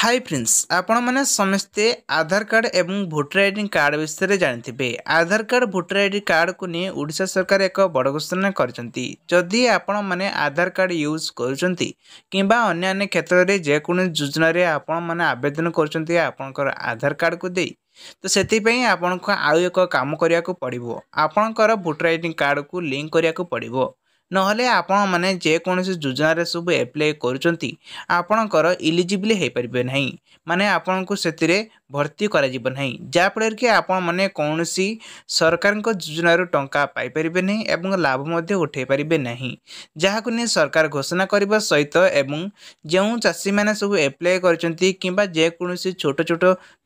high prince ଆପଣମାନେ ସମସ୍ତେ Aadhaar card ଏବଂ ଭୋଟର ଆଇ ଡି କାର୍ଡ଼ ବିଷୟରେ ଜାଣିଥିବେ Aadhaar card voter I D କାର୍ଡ଼କୁ ନେଇ ଓଡ଼ିଶା ସରକାର ଏକ ବଡ଼ ଘୋଷଣା କରିଛନ୍ତି ଯଦି ଆପଣମାନେ ଆଧାର କାର୍ଡ଼ ୟୁଜ୍ କରୁଛନ୍ତି କିମ୍ବା ଅନ୍ୟାନ୍ୟ କ୍ଷେତ୍ରରେ ଯେକୌଣସି ଯୋଜନାରେ ଆପଣମାନେ ଆବେଦନ କରୁଛନ୍ତି ଆପଣଙ୍କର ଆଧାର କାର୍ଡ଼କୁ ଦେଇ ତ ସେଥିପାଇଁ ଆପଣଙ୍କୁ ଆଉ ଏକ କାମ କରିବାକୁ ପଡ଼ିବ ଆପଣଙ୍କର ଭୋଟର ଆଇ ଡି କାର୍ଡ଼କୁ ଲିଙ୍କ୍ କରିବାକୁ ପଡ଼ିବ ନହେଲେ ଆପଣମାନେ ଯେକୌଣସି ଯୋଜନାରେ ସବୁ ଆପ୍ଲାଏ କରୁଛନ୍ତି ଆପଣଙ୍କର ଇଲିଜିବଲ୍ ହୋଇପାରିବେ ନାହିଁ ମାନେ ଆପଣଙ୍କୁ ସେଥିରେ ଭର୍ତ୍ତି କରାଯିବ ନାହିଁ ଯାହାଫଳରେ କି ଆପଣମାନେ କୌଣସି ସରକାରଙ୍କ ଯୋଜନାରୁ ଟଙ୍କା ପାଇପାରିବେ ନାହିଁ ଏବଂ ଲାଭ ମଧ୍ୟ ଉଠାଇ ପାରିବେ ନାହିଁ ଯାହାକୁ ନେଇ ସରକାର ଘୋଷଣା କରିବା ସହିତ ଏବଂ ଯେଉଁ ଚାଷୀମାନେ ସବୁ ଆପ୍ଲାଏ କରିଛନ୍ତି କିମ୍ବା ଯେକୌଣସି ଛୋଟ ଛୋଟ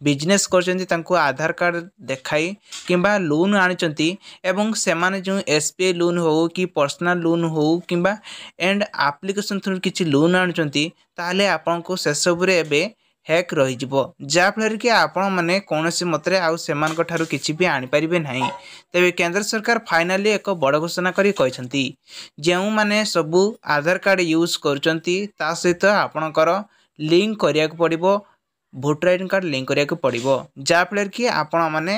ବିଜନେସ୍ କରିଛନ୍ତି ତାଙ୍କୁ ଆଧାର କାର୍ଡ଼ ଦେଖାଇ କିମ୍ବା ଲୋନ୍ ଆଣିଛନ୍ତି ଏବଂ ସେମାନେ ଯେଉଁ ଏସ୍ ପି ଆଇ ଲୋନ୍ ହେଉ କି ପର୍ସନାଲ୍ ଲୋନ୍ ଲୋନ୍ ହେଉ କିମ୍ବା ଏଣ୍ଡ ଆପ୍ଲିକେସନ୍ ଥ୍ରୁ କିଛି ଲୋନ୍ ଆଣୁଛନ୍ତି ତାହେଲେ ଆପଣଙ୍କୁ ସେସବୁରେ ଏବେ ହ୍ୟାକ୍ ରହିଯିବ ଯାହାଫଳରେ କି ଆପଣମାନେ କୌଣସି ମତରେ ଆଉ ସେମାନଙ୍କ ଠାରୁ କିଛି ବି ଆଣିପାରିବେ ନାହିଁ ତେବେ କେନ୍ଦ୍ର ସରକାର ଫାଇନାଲି ଏକ ବଡ଼ ଘୋଷଣା କରି କହିଛନ୍ତି ଯେଉଁମାନେ ସବୁ ଆଧାର କାର୍ଡ଼ ୟୁଜ୍ କରୁଛନ୍ତି ତା ସହିତ ଆପଣଙ୍କର ଲିଙ୍କ କରିବାକୁ ପଡ଼ିବ voter I D card link କରିବାକୁ ପଡ଼ିବ ଯାହାଫଳରେ କି ଆପଣମାନେ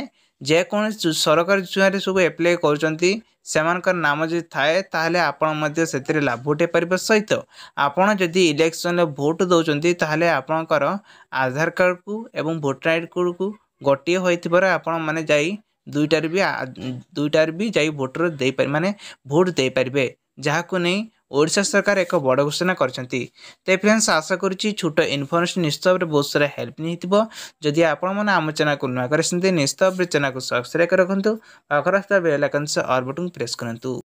ଯେକୌଣସି ସରକାରୀ ଯୋଜନାରେ ସବୁ ଆପ୍ଲାଏ କରୁଛନ୍ତି ସେମାନଙ୍କର ନାମ ଯଦି ଥାଏ ତାହେଲେ ଆପଣ ମଧ୍ୟ ସେଥିରେ ଲାଭ ଉଠାଇ ପାରିବେ ସହିତ ଆପଣ ଯଦି ଇଲେକ୍ସନରେ ଭୋଟ୍ ଦେଉଛନ୍ତି ତାହେଲେ ଆପଣଙ୍କର ଆଧାର କାର୍ଡ଼କୁ ଏବଂ ଭୋଟର ଆଇ କାର୍ଡ଼କୁ ଗୋଟିଏ ହୋଇଥିବାରୁ ଆପଣମାନେ ଯାଇ ଦୁଇଟାରେ ବି ଦୁଇଟାରେ ବି ଯାଇ ଭୋଟର ଦେଇପାରିବେ ମାନେ ଭୋଟ୍ ଦେଇପାରିବେ ଯାହାକୁ ନେଇ ଓଡ଼ିଶା ସରକାର ଏକ ବଡ଼ ଘୋଷଣା କରିଛନ୍ତି ତେବେ ଫ୍ରେଣ୍ଡସ୍ ଆଶା କରୁଛି ଛୋଟ ଇନଫର୍ମେସନ୍ ନିସ୍ତବରେ ବହୁତ ସାରା ହେଲ୍ପ ହୋଇଥିବ ଯଦି ଆପଣମାନେ ଆମ ଚ୍ୟାନେଲ୍କୁ ନୂଆ କରିଛନ୍ତି ନିଶ୍ଚିତ ଭାବରେ ଚ୍ୟାନେଲ୍କୁ ସବସ୍କ୍ରାଇବ୍ ରଖନ୍ତୁ ପାଖରେ ଆସୁଥିବା bell icon all button press କରନ୍ତୁ